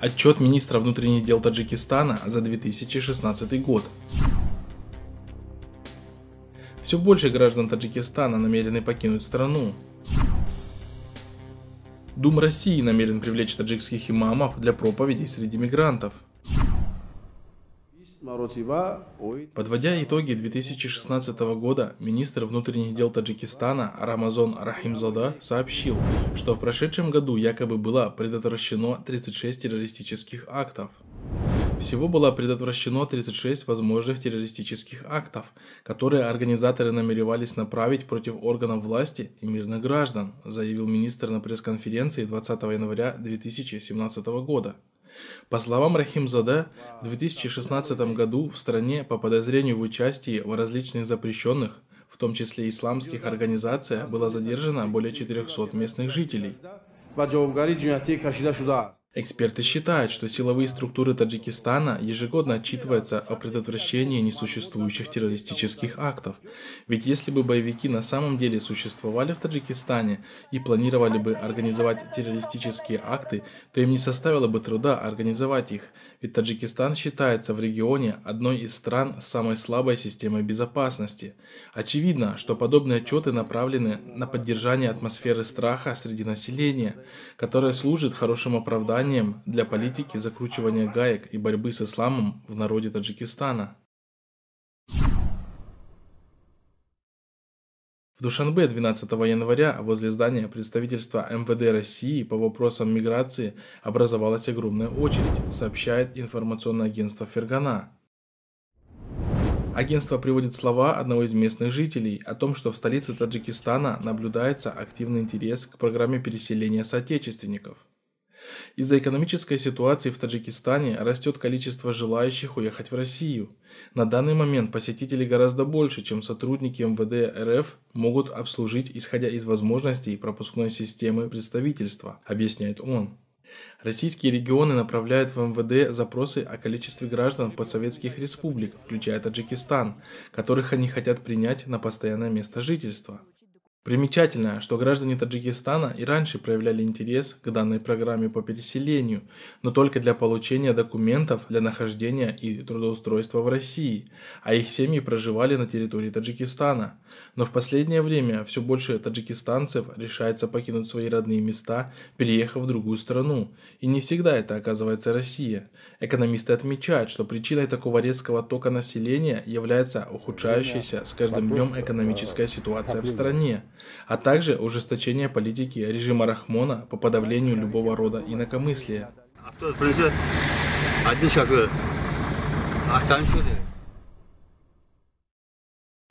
Отчет министра внутренних дел Таджикистана за 2016 год. Все больше граждан Таджикистана намерены покинуть страну. Дум России намерен привлечь таджикских имамов для проповедей среди мигрантов. Подводя итоги 2016 года, министр внутренних дел Таджикистана Рамазон Рахимзода сообщил, что в прошедшем году якобы было предотвращено 36 террористических актов. Всего было предотвращено 36 возможных террористических актов, которые организаторы намеревались направить против органов власти и мирных граждан, заявил министр на пресс-конференции 20 января 2017 года. По словам Рахимзада, в 2016 году в стране по подозрению в участии в различных запрещенных, в том числе исламских организациях, было задержано более 400 местных жителей. Эксперты считают, что силовые структуры Таджикистана ежегодно отчитываются о предотвращении несуществующих террористических актов. Ведь если бы боевики на самом деле существовали в Таджикистане и планировали бы организовать террористические акты, то им не составило бы труда организовать их, ведь Таджикистан считается в регионе одной из стран с самой слабой системой безопасности. Очевидно, что подобные отчеты направлены на поддержание атмосферы страха среди населения, которая служит хорошим оправданием основанием для политики закручивания гаек и борьбы с исламом в народе Таджикистана. В Душанбе 12 января возле здания представительства МВД России по вопросам миграции образовалась огромная очередь, сообщает информационное агентство Фергана. Агентство приводит слова одного из местных жителей о том, что в столице Таджикистана наблюдается активный интерес к программе переселения соотечественников. Из-за экономической ситуации в Таджикистане растет количество желающих уехать в Россию. На данный момент посетителей гораздо больше, чем сотрудники МВД РФ могут обслужить, исходя из возможностей пропускной системы представительства, объясняет он. Российские регионы направляют в МВД запросы о количестве граждан подсоветских республик, включая Таджикистан, которых они хотят принять на постоянное место жительства. Примечательно, что граждане Таджикистана и раньше проявляли интерес к данной программе по переселению, но только для получения документов для нахождения и трудоустройства в России, а их семьи проживали на территории Таджикистана. Но в последнее время все больше таджикистанцев решается покинуть свои родные места, переехав в другую страну, и не всегда это оказывается Россия. Экономисты отмечают, что причиной такого резкого тока населения является ухудшающаяся с каждым днем экономическая э, ситуация в стране а также ужесточение политики режима Рахмона по подавлению любого рода инакомыслия. Автобус придет, одни шоферы, остальные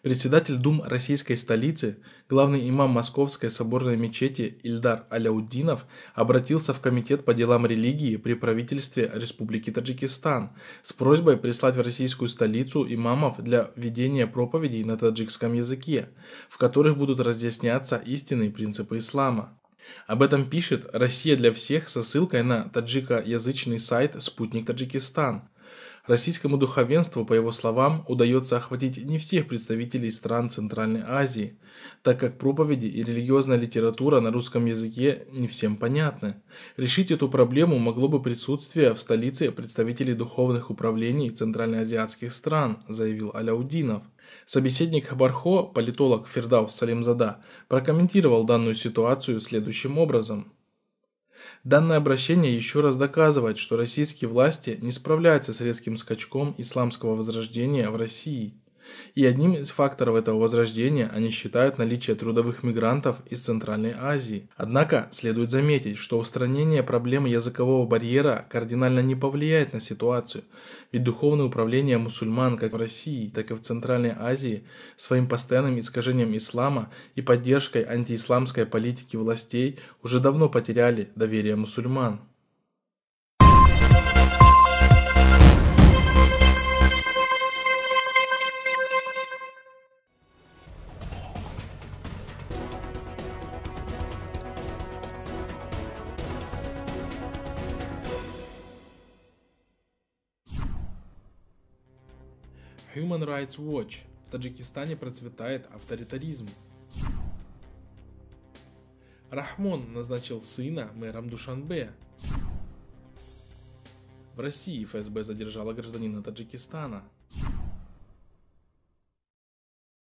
Председатель Дум российской столицы, главный имам Московской соборной мечети Ильдар Аляуддинов обратился в Комитет по делам религии при правительстве Республики Таджикистан с просьбой прислать в российскую столицу имамов для ведения проповедей на таджикском языке, в которых будут разъясняться истинные принципы ислама. Об этом пишет «Россия для всех» со ссылкой на таджикоязычный сайт «Спутник Таджикистан». Российскому духовенству, по его словам, удается охватить не всех представителей стран Центральной Азии, так как проповеди и религиозная литература на русском языке не всем понятны. Решить эту проблему могло бы присутствие в столице представителей духовных управлений центральноазиатских стран, заявил Аляудинов. Собеседник Хабархо, политолог Фердаус Салимзада, прокомментировал данную ситуацию следующим образом – Данное обращение еще раз доказывает, что российские власти не справляются с резким скачком исламского возрождения в России – и одним из факторов этого возрождения они считают наличие трудовых мигрантов из Центральной Азии. Однако следует заметить, что устранение проблемы языкового барьера кардинально не повлияет на ситуацию, ведь духовное управление мусульман как в России, так и в Центральной Азии своим постоянным искажением ислама и поддержкой антиисламской политики властей уже давно потеряли доверие мусульман. Human Rights Watch. В Таджикистане процветает авторитаризм. Рахмон назначил сына мэром Душанбе. В России ФСБ задержала гражданина Таджикистана.